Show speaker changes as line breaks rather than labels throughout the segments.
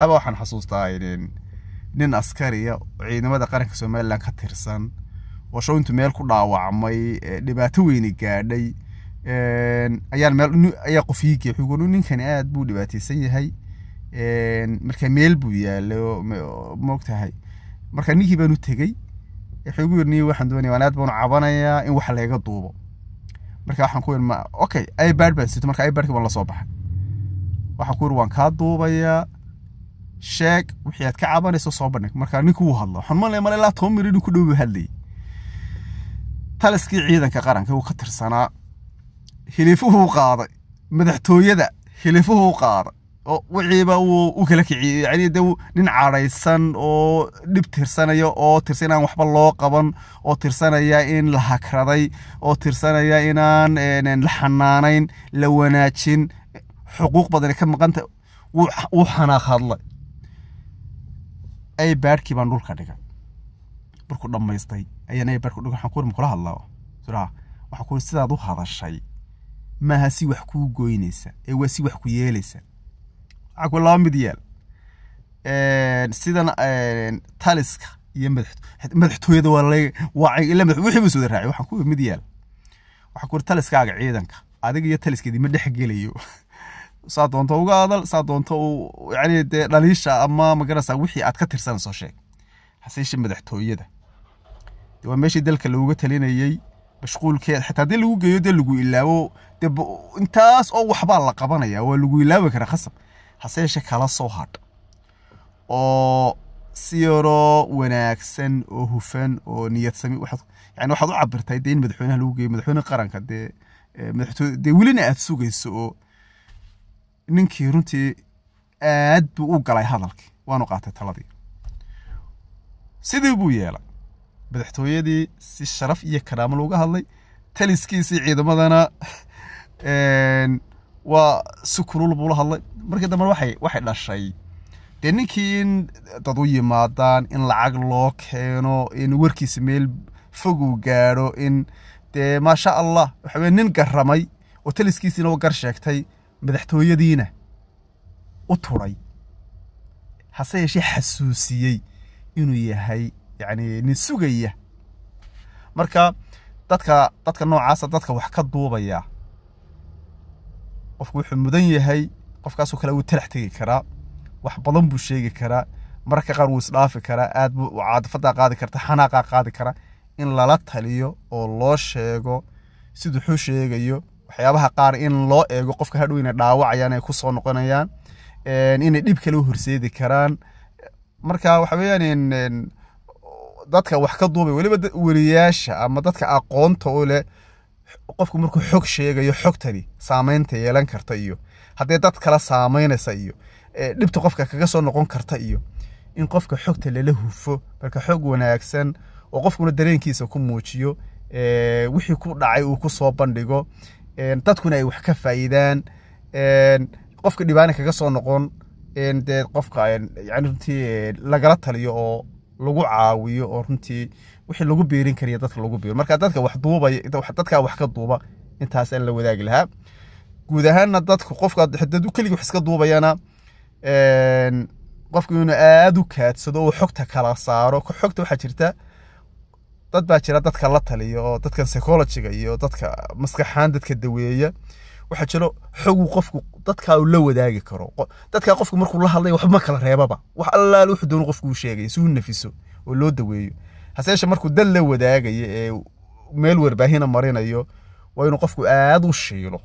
aba waxaan xasuustaa nin askariya ciidamada qaranka somaliland ka tirsan oo showntu meel ku dhaawacmay dhibaato weyni gaadhay ayaa qofyiigii xugun ninkani aad buu dhibaateysan yahay marka meel buu yaalay mogtahay marka ninkii baanu tegey xugu yirni waxaan doonaya waan aad baanu cabanayaa in wax layga duubo marka waxaan ku yirma okay ibad baan sito marka ibadki baan la soo baxay waxaan ku yiri waan kaa duubayaa sheeg wixii ka cabanayso soo bandhig markaa ninku wuu hadlo waxaan malaya mar ilaa toban miriidin ku dhowuu hadlayay taliskii ciidanka qaranka wuu ka tirsanaa hilifuhuu qaaday madaxtooyada hilifuhuu qaaday oo wiciiba wuu u kala kiciyey yacni de nin cadhaysan oo dhib tirsanaya oo tirsan inaan waxba loo qaban oo tirsanaya in la hakraday oo tirsanaya inaan la xanaanayn la wanaajin xuquuq badan ka maqanta wuu xanaaq hadlay ay baarhkii baan dhulka dhigay markuu dhammaystay ayaan ay baarku dhig waxaan ku uri makula hadlaa sura waxaan ku sidaad u hadashay maaha si wax kuu goynaysa ee waa si wax ku yeelaysa waxaa ku laba mid yaal sidan taliska iyo madaxtooyada waa ila madax wixii buu sooda raacay waxaan ku mid yaal waxaan ku taliskaaga ciidanka adiga iyo taliskeedii ma dhex gelayo saa doonto uga adal saa doonto yani dee dhaliisha ama magarasa wixii aad ka tirsan soo sheeg haseishi madaxtooyada waa meeshii dalka looga talinayey mashquulkeeda xataa haddii lagu geeyo dee lagu ilaabo dee intaas oo waxbaa la qabanaya waa lagu ilaabi karaa khasab haseeshe kala soo hadh oo si yaroo wanaagsan oo hufan oo niyadsami yani waxaad u cabirtay dee in madaxweynaha lagu geeyo madaxweyne qaranka dee madaxtooy dee welina aad sugayso oo ninkii runtii aad buu u galay hadalkii waanu qaatay taladii sidii buu yeelay madaxtooyadii si sharaf iyo karaamo looga hadlay taliskiisii ciidamadana waa si kulul buula hadlay markii dambe waxay dhashay dee ninkii in dad u yimaadaan in lacag loo keeno in warkiisa meel fog uu gaadho in dee maasha allah waxa weye nin garamay oo taliskiisiina gar sheegtay madaxtooyadiina u turay hase yeeshee xasuusiyey inuu yahay yani nin sugaya marka dadka dadka noocaasa ah, dadka wax ka duubaya qofku wuxuu mudan yahay qofkaasoo kale wuu talax tegi karaa wax badan buu sheegi karaa mararka qaar wuu isdhaafi karaa aad buu caadfadaa qaadi karta xanaaqaa qaadi kara in lala taliyo oo loo sheego siduu xuu sheegayo waxyaabaha qaar in loo eego qofka hadhow inay dhaawacayaan ay kusoo noqonayaan inay dhib kala horseedi karaan marka waxa dadka wax ka duubay weliba weriyaasha ama dadka aqoonta u leh qofku markuu xog sheegayo xogtani saameynta yeelan karta iyo haddee dad kala saameynaysa iyo dhibta qofka kaga soo noqon karta iyo in qofka xogta lala hufo marka xog wanaagsan oo qofkuna dareenkiisa ku muujiyo wixii ku dhacay uu ku soo bandhigo dadkuna ay wax ka faa'iidaan qofka dhibaana kaga soo noqon dee qofka yani runtii lagala taliyo oo lagu caawiyo oo runtii wixii lagu biirin kariya dadka lagu biiro marka dadka wax duubaya dadkaa wax ka duuba intaas aan la wadaagi lahaa guud ahaanna dadku qofka haduu keligii wax iska duubayana qofka inuu aada u kaadsado oo xogta kala saaro xogta waxaa jirta dad baa jira dadka la taliya oo dadkan psychologiga iyo dadka maskaxaan dadka daweeya waxaa jiro xogu qofku dadka uu la wadaagi karo dadka qofku markuu la hadlay waxba kala reebaba wax allaale wuxuu doonu qofku u sheegay si uu nafiso oo loo daweeyo haseeshe markuu dal la wadaagayo ee meel warbaahina marinayo waa inuu qofku aad u shiilo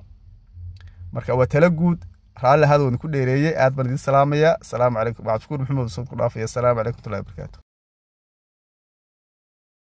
marka waa tala guud raalli hadoodin ku dheereeyey aad baan idin salaamaya asalaamu calaykum waxaad shukuur maxamed usuud ku dhaafaya asalaamu calaykum watullahi barakaatu